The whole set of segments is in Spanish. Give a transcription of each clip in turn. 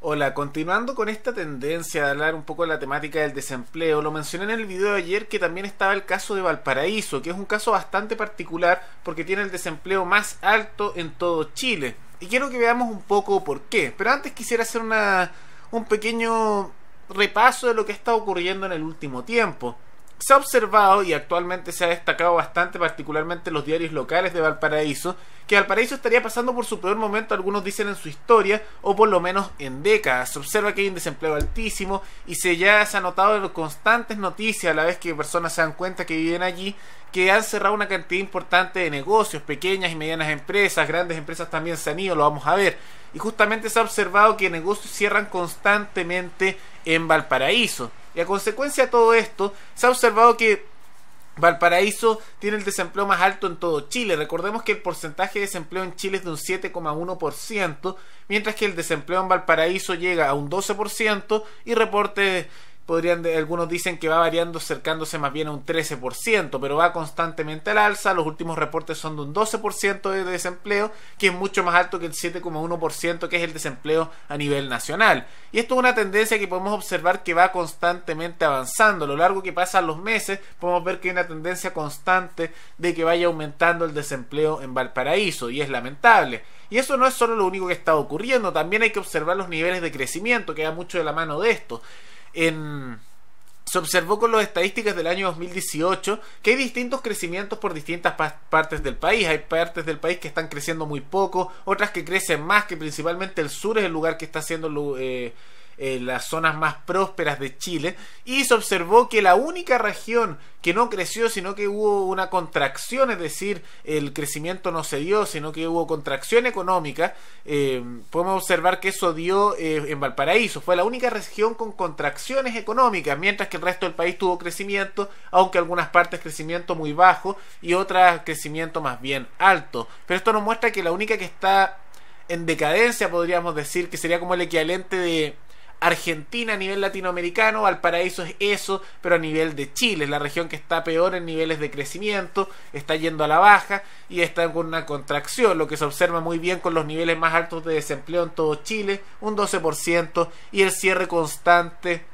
Hola, continuando con esta tendencia de hablar un poco de la temática del desempleo, lo mencioné en el video de ayer que también estaba el caso de Valparaíso, que es un caso bastante particular porque tiene el desempleo más alto en todo Chile. Y quiero que veamos un poco por qué. Pero antes quisiera hacer un pequeño repaso de lo que está ocurriendo en el último tiempo se ha observado y actualmente se ha destacado bastante, particularmente los diarios locales de Valparaíso, que Valparaíso estaría pasando por su peor momento, algunos dicen en su historia, o por lo menos en décadas. Se observa que hay un desempleo altísimo y se ya se ha notado constantes noticias a la vez que personas se dan cuenta que viven allí, que han cerrado una cantidad importante de negocios, pequeñas y medianas empresas, grandes empresas también se han ido, lo vamos a ver. Y justamente se ha observado que negocios cierran constantemente en Valparaíso. Y a consecuencia de todo esto, se ha observado que Valparaíso tiene el desempleo más alto en todo Chile. Recordemos que el porcentaje de desempleo en Chile es de un 7,1%, mientras que el desempleo en Valparaíso llega a un 12% y reporte podrían algunos dicen que va variando acercándose más bien a un 13%, pero va constantemente al alza, los últimos reportes son de un 12% de desempleo, que es mucho más alto que el 7,1% que es el desempleo a nivel nacional. Y esto es una tendencia que podemos observar que va constantemente avanzando, a lo largo que pasan los meses podemos ver que hay una tendencia constante de que vaya aumentando el desempleo en Valparaíso y es lamentable. Y eso no es solo lo único que está ocurriendo, también hay que observar los niveles de crecimiento que va mucho de la mano de esto en, se observó con las estadísticas del año 2018 que hay distintos crecimientos por distintas partes del país. Hay partes del país que están creciendo muy poco, otras que crecen más, que principalmente el sur es el lugar que está haciendo eh, las zonas más prósperas de Chile y se observó que la única región que no creció sino que hubo una contracción, es decir, el crecimiento no se dio sino que hubo contracción económica, eh, podemos observar que eso dio eh, en Valparaíso, fue la única región con contracciones económicas, mientras que el resto del país tuvo crecimiento, aunque algunas partes crecimiento muy bajo y otras crecimiento más bien alto, pero esto nos muestra que la única que está en decadencia, podríamos decir, que sería como el equivalente de Argentina a nivel latinoamericano, Valparaíso es eso, pero a nivel de Chile, es la región que está peor en niveles de crecimiento, está yendo a la baja y está con una contracción, lo que se observa muy bien con los niveles más altos de desempleo en todo Chile, un 12% y el cierre constante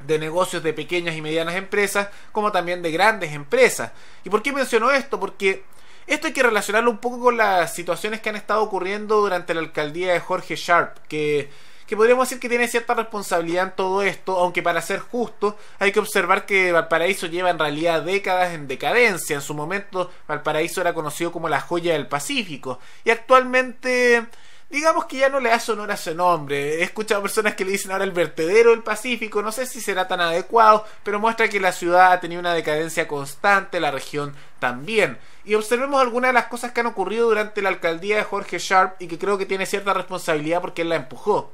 de negocios de pequeñas y medianas empresas, como también de grandes empresas. ¿Y por qué menciono esto? Porque esto hay que relacionarlo un poco con las situaciones que han estado ocurriendo durante la alcaldía de Jorge Sharp, que que podríamos decir que tiene cierta responsabilidad en todo esto, aunque para ser justo hay que observar que Valparaíso lleva en realidad décadas en decadencia. En su momento Valparaíso era conocido como la joya del Pacífico y actualmente digamos que ya no le hace honor a su nombre. He escuchado personas que le dicen ahora el vertedero del Pacífico, no sé si será tan adecuado, pero muestra que la ciudad ha tenido una decadencia constante, la región también. Y observemos algunas de las cosas que han ocurrido durante la alcaldía de Jorge Sharp y que creo que tiene cierta responsabilidad porque él la empujó.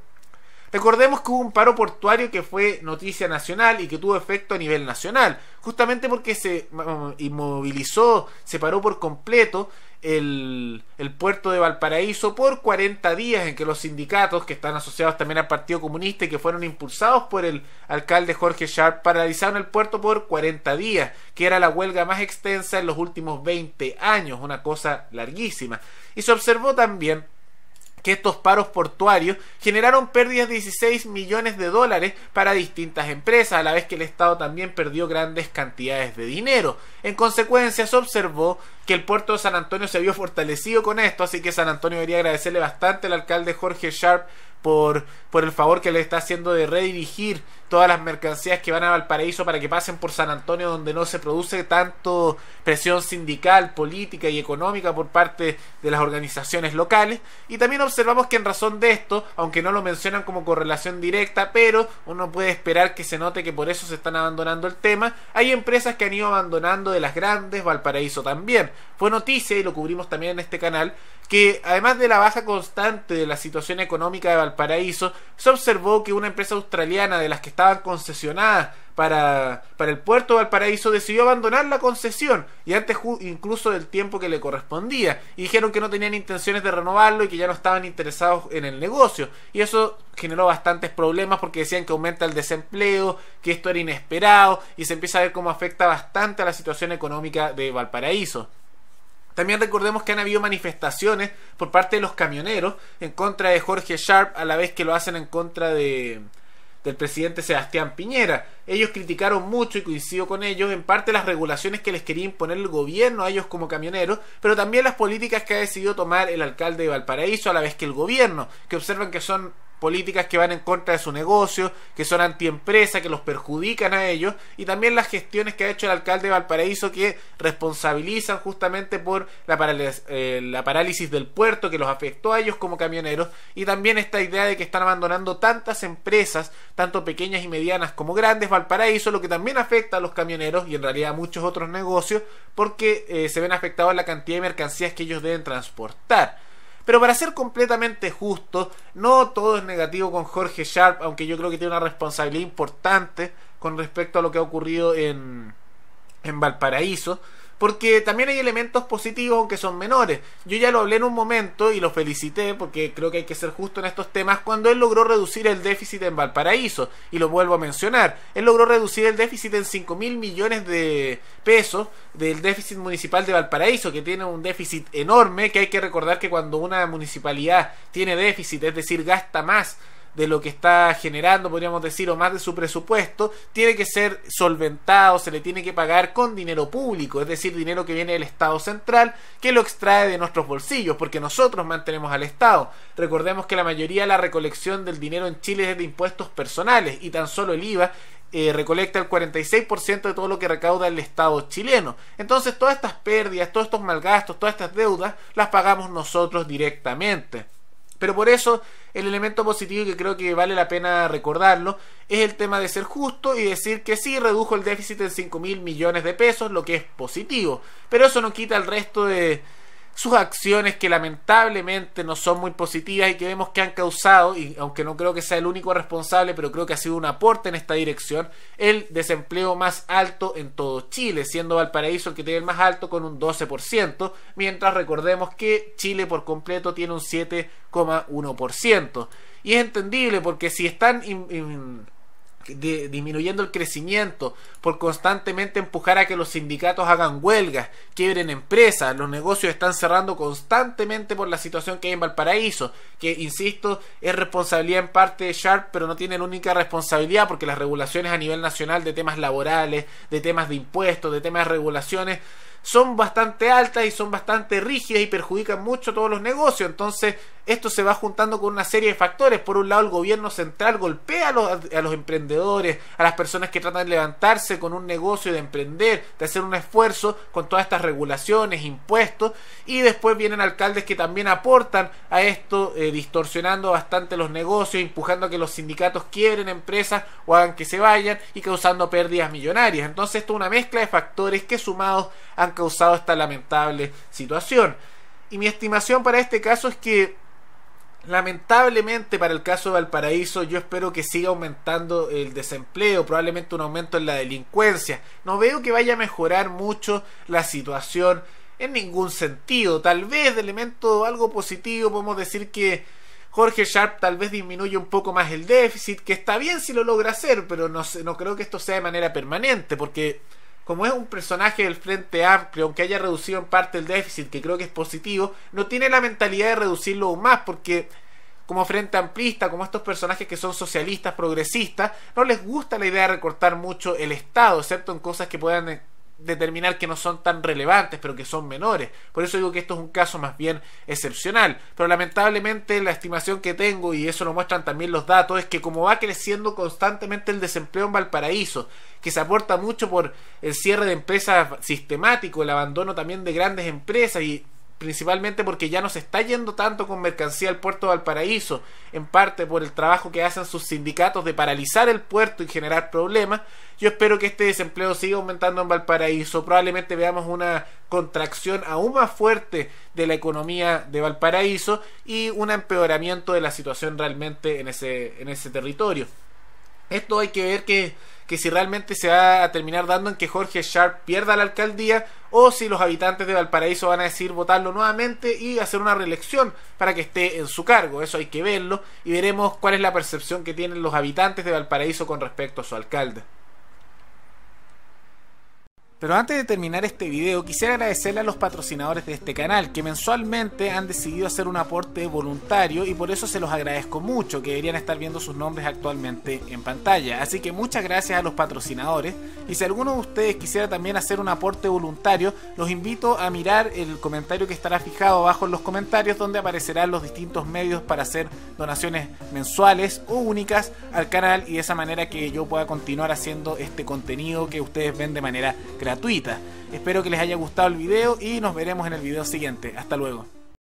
Recordemos que hubo un paro portuario que fue noticia nacional y que tuvo efecto a nivel nacional, justamente porque se inmovilizó, se paró por completo el, puerto de Valparaíso por 40 días en que los sindicatos que están asociados también al Partido Comunista y que fueron impulsados por el alcalde Jorge Sharp paralizaron el puerto por 40 días, que era la huelga más extensa en los últimos 20 años, una cosa larguísima. Y se observó también que estos paros portuarios generaron pérdidas de 16 millones de dólares para distintas empresas, a la vez que el Estado también perdió grandes cantidades de dinero. En consecuencia, se observó que el puerto de San Antonio se vio fortalecido con esto, así que San Antonio debería agradecerle bastante al alcalde Jorge Sharp por, por el favor que le está haciendo de redirigir todas las mercancías que van a Valparaíso para que pasen por San Antonio donde no se produce tanto presión sindical, política y económica por parte de las organizaciones locales. Y también observamos que en razón de esto, aunque no lo mencionan como correlación directa, pero uno puede esperar que se note que por eso se están abandonando el tema, hay empresas que han ido abandonando de las grandes, Valparaíso también. Fue noticia y lo cubrimos también en este canal, que además de la baja constante de la situación económica de Valparaíso, se observó que una empresa australiana de las que estaban concesionadas para, el puerto de Valparaíso, decidió abandonar la concesión y antes incluso del tiempo que le correspondía. Y dijeron que no tenían intenciones de renovarlo y que ya no estaban interesados en el negocio. Y eso generó bastantes problemas porque decían que aumenta el desempleo, que esto era inesperado y se empieza a ver cómo afecta bastante a la situación económica de Valparaíso. También recordemos que han habido manifestaciones por parte de los camioneros en contra de Jorge Sharp, a la vez que lo hacen en contra de, del presidente Sebastián Piñera. Ellos criticaron mucho y coincido con ellos en parte las regulaciones que les quería imponer el gobierno a ellos como camioneros, pero también las políticas que ha decidido tomar el alcalde de Valparaíso a la vez que el gobierno, que observan que son políticas que van en contra de su negocio, que son antiempresa, que los perjudican a ellos, y también las gestiones que ha hecho el alcalde de Valparaíso que responsabilizan justamente por la, parálisis, eh, la parálisis del puerto que los afectó a ellos como camioneros, y también esta idea de que están abandonando tantas empresas, tanto pequeñas y medianas como grandes, Valparaíso, lo que también afecta a los camioneros y en realidad a muchos otros negocios, porque eh, se ven afectados la cantidad de mercancías que ellos deben transportar. Pero para ser completamente justo, no todo es negativo con Jorge Sharp, aunque yo creo que tiene una responsabilidad importante con respecto a lo que ha ocurrido en, en Valparaíso porque también hay elementos positivos aunque son menores. Yo ya lo hablé en un momento y lo felicité porque creo que hay que ser justo en estos temas cuando él logró reducir el déficit en Valparaíso y lo vuelvo a mencionar. Él logró reducir el déficit en 5 mil millones de pesos del déficit municipal de Valparaíso que tiene un déficit enorme que hay que recordar que cuando una municipalidad tiene déficit, es decir, gasta más de lo que está generando, podríamos decir, o más de su presupuesto, tiene que ser solventado, se le tiene que pagar con dinero público, es decir, dinero que viene del Estado central, que lo extrae de nuestros bolsillos, porque nosotros mantenemos al Estado. Recordemos que la mayoría de la recolección del dinero en Chile es de impuestos personales y tan solo el IVA eh, recolecta el 46% de todo lo que recauda el Estado chileno. Entonces todas estas pérdidas, todos estos malgastos, todas estas deudas, las pagamos nosotros directamente. Pero por eso el elemento positivo que creo que vale la pena recordarlo es el tema de ser justo y decir que sí redujo el déficit en 5 mil millones de pesos, lo que es positivo. Pero eso no quita el resto de, sus acciones que lamentablemente no son muy positivas y que vemos que han causado, y aunque no creo que sea el único responsable, pero creo que ha sido un aporte en esta dirección, el desempleo más alto en todo Chile, siendo Valparaíso el que tiene el más alto con un 12%, mientras recordemos que Chile por completo tiene un 7,1%. Y es entendible porque si están de, disminuyendo el crecimiento, por constantemente empujar a que los sindicatos hagan huelgas, quiebren empresas, los negocios están cerrando constantemente por la situación que hay en Valparaíso, que insisto, es responsabilidad en parte de Sharp, pero no la única responsabilidad porque las regulaciones a nivel nacional de temas laborales, de temas de impuestos, de temas de regulaciones, son bastante altas y son bastante rígidas y perjudican mucho todos los negocios. Entonces, esto se va juntando con una serie de factores. Por un lado, el gobierno central golpea a los, emprendedores, a las personas que tratan de levantarse con un negocio, de emprender, de hacer un esfuerzo con todas estas regulaciones, impuestos. Y después vienen alcaldes que también aportan a esto, eh, distorsionando bastante los negocios, empujando a que los sindicatos quiebren empresas o hagan que se vayan y causando pérdidas millonarias. Entonces, esto es una mezcla de factores que sumados a causado esta lamentable situación. Y mi estimación para este caso es que Lamentablemente para el caso de Valparaíso yo espero que siga aumentando el desempleo, probablemente un aumento en la delincuencia. No veo que vaya a mejorar mucho la situación en ningún sentido. Tal vez de elemento algo positivo podemos decir que Jorge Sharp tal vez disminuye un poco más el déficit, que está bien si lo logra hacer, pero no, no creo que esto sea de manera permanente porque como es un personaje del Frente Amplio, aunque haya reducido en parte el déficit, que creo que es positivo, no tiene la mentalidad de reducirlo aún más, porque como Frente Amplista, como estos personajes que son socialistas, progresistas, no les gusta la idea de recortar mucho el Estado, excepto en cosas que puedan eh, determinar que no son tan relevantes, pero que son menores. Por eso digo que esto es un caso más bien excepcional. Pero lamentablemente la estimación que tengo, y eso lo muestran también los datos, es que como va creciendo constantemente el desempleo en Valparaíso, que se aporta mucho por el cierre de empresas sistemático, el abandono también de grandes empresas y principalmente porque ya no se está yendo tanto con mercancía al puerto de Valparaíso, en parte por el trabajo que hacen sus sindicatos de paralizar el puerto y generar problemas. Yo espero que este desempleo siga aumentando en Valparaíso, probablemente veamos una contracción aún más fuerte de la economía de Valparaíso y un empeoramiento de la situación realmente en ese, en ese territorio. Esto hay que ver que, si realmente se va a terminar dando en que Jorge Sharp pierda la alcaldía o si los habitantes de Valparaíso van a decidir votarlo nuevamente y hacer una reelección para que esté en su cargo. Eso hay que verlo y veremos cuál es la percepción que tienen los habitantes de Valparaíso con respecto a su alcalde. Pero antes de terminar este video, quisiera agradecerle a los patrocinadores de este canal, que mensualmente han decidido hacer un aporte voluntario y por eso se los agradezco mucho, que deberían estar viendo sus nombres actualmente en pantalla. Así que muchas gracias a los patrocinadores. Y si alguno de ustedes quisiera también hacer un aporte voluntario, los invito a mirar el comentario que estará fijado abajo en los comentarios, donde aparecerán los distintos medios para hacer donaciones mensuales o únicas al canal y de esa manera que yo pueda continuar haciendo este contenido que ustedes ven de manera gratuita gratuita. Espero que les haya gustado el video y nos veremos en el video siguiente. Hasta luego.